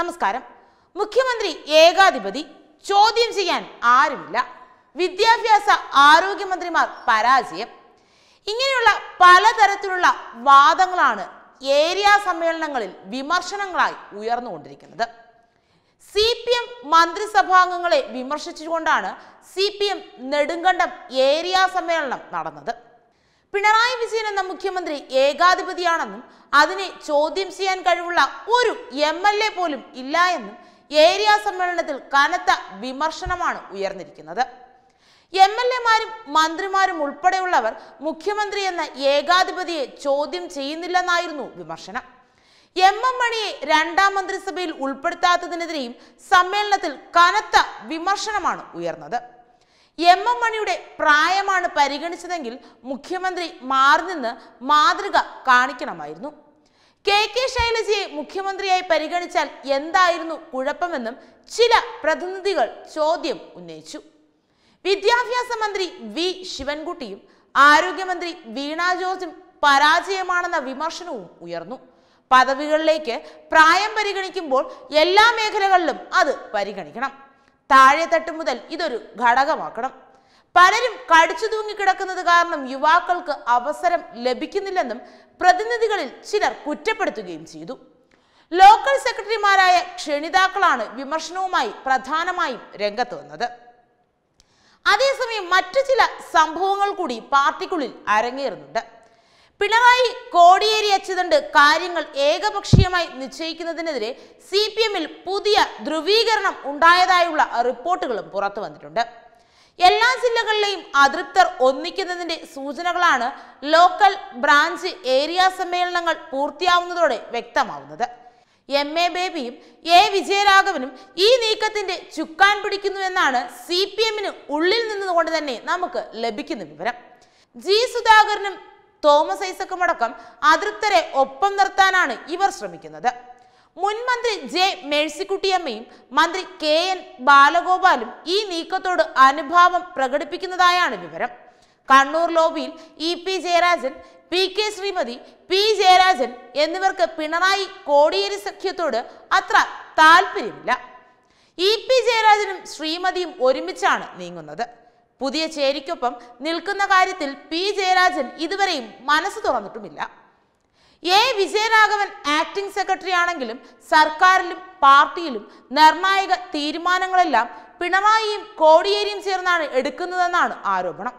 നമസ്കാരം മുഖ്യമന്ത്രി ഏകാധിപതി ചോദ്യം ചെയ്യാൻ ആരുമില്ല വിദ്യാഭ്യാസ ആരോഗ്യമന്ത്രിമാർ പരാജയം ഇങ്ങനെയുള്ള പലതരത്തിലുള്ള വാദങ്ങളാണ് ഏരിയ സമ്മേളനങ്ങളിൽ വിമർശനങ്ങളായി ഉയർന്നുകൊണ്ടിരിക്കുന്നത് സി പി എം മന്ത്രിസഭാംഗങ്ങളെ വിമർശിച്ചുകൊണ്ടാണ് C P M Nedumkandam area സമ്മേളനം നടന്നത് പിണറായി വിജയൻ എന്ന മുഖ്യമന്ത്രി ഏകാധിപതിയാണെന്നും അതിനെ ചോദ്യം ചെയ്യാൻ കഴിവുള്ള ഒരു എം എൽ എ പോലും ഇല്ല എന്നും ഏരിയ സമ്മേളനത്തിൽ കനത്ത വിമർശനമാണ് ഉയർന്നിരിക്കുന്നത് എം എൽ എമാരും മന്ത്രിമാരും ഉൾപ്പെടെയുള്ളവർ മുഖ്യമന്ത്രി എന്ന ഏകാധിപതിയെ ചോദ്യം ചെയ്യുന്നില്ലെന്നായിരുന്നു വിമർശനം എം എം മണിയെ രണ്ടാം മന്ത്രിസഭയിൽ ഉൾപ്പെടുത്താത്തതിനെതിരെയും സമ്മേളനത്തിൽ കനത്ത വിമർശനമാണ് ഉയർന്നത് എം എം മണിയുടെ പ്രായമാണ് പരിഗണിച്ചതെങ്കിൽ മുഖ്യമന്ത്രി മാറി നിന്ന് മാതൃക കാണിക്കണമായിരുന്നു കെ കെ ശൈലജയെ മുഖ്യമന്ത്രിയായി പരിഗണിച്ചാൽ എന്തായിരുന്നു കുഴപ്പമെന്നും ചില പ്രതിനിധികൾ ചോദ്യം ഉന്നയിച്ചു വിദ്യാഭ്യാസ മന്ത്രി വി ശിവൻകുട്ടിയും ആരോഗ്യമന്ത്രി വീണ ജോർജും പരാജയമാണെന്ന വിമർശനവും ഉയർന്നു പദവികളിലേക്ക് പ്രായം പരിഗണിക്കുമ്പോൾ എല്ലാ മേഖലകളിലും അത് പരിഗണിക്കണം താഴെത്തട്ട് മുതൽ ഇതൊരു ഘടകമാക്കണം പലരും കടിച്ചു തൂങ്ങിക്കിടക്കുന്നത് കാരണം യുവാക്കൾക്ക് അവസരം ലഭിക്കുന്നില്ലെന്നും പ്രതിനിധികളിൽ ചിലർ കുറ്റപ്പെടുത്തുകയും ചെയ്തു ലോക്കൽ സെക്രട്ടറിമാരായ ക്ഷണിതാക്കളാണ് വിമർശനവുമായി പ്രധാനമായും രംഗത്ത് വന്നത് അതേസമയം മറ്റു ചില സംഭവങ്ങൾ കൂടി പാർട്ടിക്കുള്ളിൽ അരങ്ങേറുന്നുണ്ട് പിണറായി കോടിയേരി അച്യുതണ്ട് കാര്യങ്ങൾ ഏകപക്ഷീയമായി നിശ്ചയിക്കുന്നതിനെതിരെ സി പി എമ്മിൽ പുതിയ ധ്രുവീകരണം ഉണ്ടായതായുള്ള റിപ്പോർട്ടുകളും പുറത്തു വന്നിട്ടുണ്ട് എല്ലാ ജില്ലകളിലെയും അതൃപ്തർ ഒന്നിക്കുന്നതിന്റെ സൂചനകളാണ് ലോക്കൽ ബ്രാഞ്ച് ഏരിയ സമ്മേളനങ്ങൾ പൂർത്തിയാവുന്നതോടെ വ്യക്തമാവുന്നത് എം എ ബേബിയും എ വിജയരാഘവനും ഈ നീക്കത്തിന്റെ ചുക്കാൻ പിടിക്കുന്നുവെന്നാണ് സി പി എമ്മിന് ഉള്ളിൽ നിന്നുകൊണ്ട് തന്നെ നമുക്ക് ലഭിക്കുന്ന വിവരം ജി സുധാകരനും തോമസ് ഐസക്കുമടക്കം അതൃപ്തരെ ഒപ്പം നിർത്താനാണ് ഇവർ ശ്രമിക്കുന്നത് മുൻ മന്ത്രി ജെ മേഴ്സിക്കുട്ടിയമ്മയും മന്ത്രി കെ എൻ ബാലഗോപാലും ഈ നീക്കത്തോട് അനുഭാവം പ്രകടിപ്പിക്കുന്നതായാണ് വിവരം കണ്ണൂർ ലോബിയിൽ E P Jayarajan P K Sreemathi P Jayarajan എന്നിവർക്ക് പിണറായി കോടിയേരി സഖ്യത്തോട് അത്ര താല്പര്യമില്ല ഇ പി ജയരാജനും ശ്രീമതിയും ഒരുമിച്ചാണ് നീങ്ങുന്നത് പുതിയ ചേരിക്കൊപ്പം നിൽക്കുന്ന കാര്യത്തിൽ പി ജയരാജൻ ഇതുവരെയും മനസ്സ് തുറന്നിട്ടുമില്ല എ വിജയരാഘവൻ ആക്ടിംഗ് സെക്രട്ടറി ആണെങ്കിലും സർക്കാരിലും പാർട്ടിയിലും നിർണായക തീരുമാനങ്ങളെല്ലാം പിണറായിയും കോടിയേരിയും ചേർന്നാണ് എടുക്കുന്നതെന്നാണ് ആരോപണം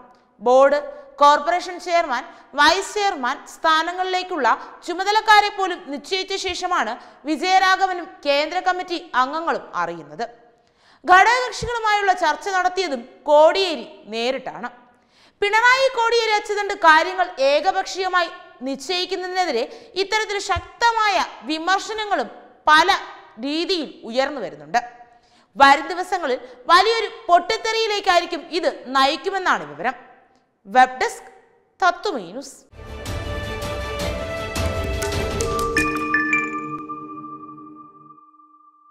board corporation chairman vice chairman സ്ഥാനങ്ങളിലേക്കുള്ള ചുമതലക്കാരെ പോലും നിശ്ചയിച്ച ശേഷമാണ് വിജയരാഘവനും കേന്ദ്ര കമ്മിറ്റി അംഗങ്ങളും അറിയുന്നത് ഘടകകക്ഷികളുമായുള്ള ചർച്ച നടത്തിയതും കോടിയേരി നേരിട്ടാണ് പിണറായി കോടിയേരി അച്യുതണ്ട് കാര്യങ്ങൾ ഏകപക്ഷീയമായി നിശ്ചയിക്കുന്നതിനെതിരെ ഇത്തരത്തിൽ ശക്തമായ വിമർശനങ്ങളും പല രീതിയിൽ ഉയർന്നു വരുന്നുണ്ട് വരും ദിവസങ്ങളിൽ വലിയൊരു പൊട്ടിത്തെറിയിലേക്കായിരിക്കും ഇത് നയിക്കുമെന്നാണ് വിവരം വെബ് ഡെസ്ക് തത്വമേ